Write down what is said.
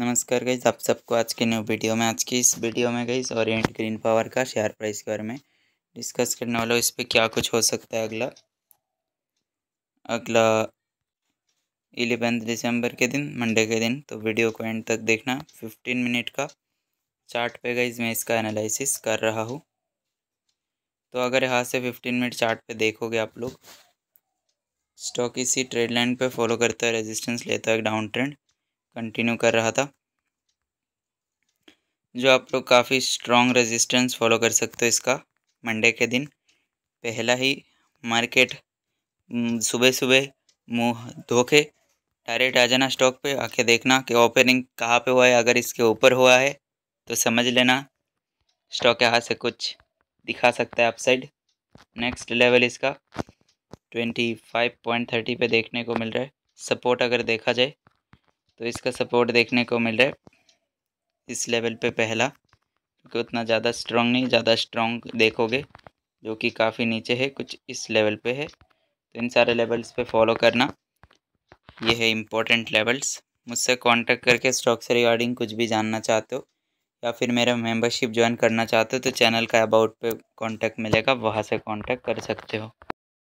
नमस्कार गई आप सबको आज के न्यू वीडियो में आज की इस वीडियो में गई ओरिएंट ग्रीन पावर का शेयर प्राइस के बारे में डिस्कस करने वाला इस पर क्या कुछ हो सकता है अगला अगला एलेवेंथ दिसंबर के दिन मंडे के दिन तो वीडियो को एंड तक देखना फिफ्टीन मिनट का चार्ट पे गई मैं इसका एनालिसिस कर रहा हूँ तो अगर यहाँ से फिफ्टीन मिनट चार्ट पे देखोगे आप लोग स्टॉक इसी ट्रेड लाइन पर फॉलो करता है रेजिस्टेंस लेता है डाउन ट्रेंड कंटिन्यू कर रहा था जो आप लोग काफ़ी स्ट्रॉन्ग रेजिस्टेंस फॉलो कर सकते हो इसका मंडे के दिन पहला ही मार्केट हम्म, सुबह सुबह मुँह धोखे डायरेक्ट आ जाना स्टॉक पे आके देखना कि ओपनिंग कहाँ पे हुआ है अगर इसके ऊपर हुआ है तो समझ लेना स्टॉक यहाँ से कुछ दिखा सकता है अपसाइड नेक्स्ट लेवल इसका ट्वेंटी फाइव पॉइंट थर्टी पर देखने को मिल रहा है सपोर्ट अगर देखा जाए तो इसका सपोर्ट देखने को मिल रहा है इस लेवल पे पहला क्योंकि उतना ज़्यादा स्ट्रॉन्ग नहीं ज़्यादा स्ट्रॉन्ग देखोगे जो कि काफ़ी नीचे है कुछ इस लेवल पे है तो इन सारे लेवल्स पे फॉलो करना ये है इम्पोर्टेंट लेवल्स मुझसे कांटेक्ट करके स्टॉक से रिगार्डिंग कुछ भी जानना चाहते हो या फिर मेरा मेंबरशिप ज्वाइन करना चाहते हो तो चैनल का अबाउट पे कांटेक्ट मिलेगा वहाँ से कांटेक्ट कर सकते हो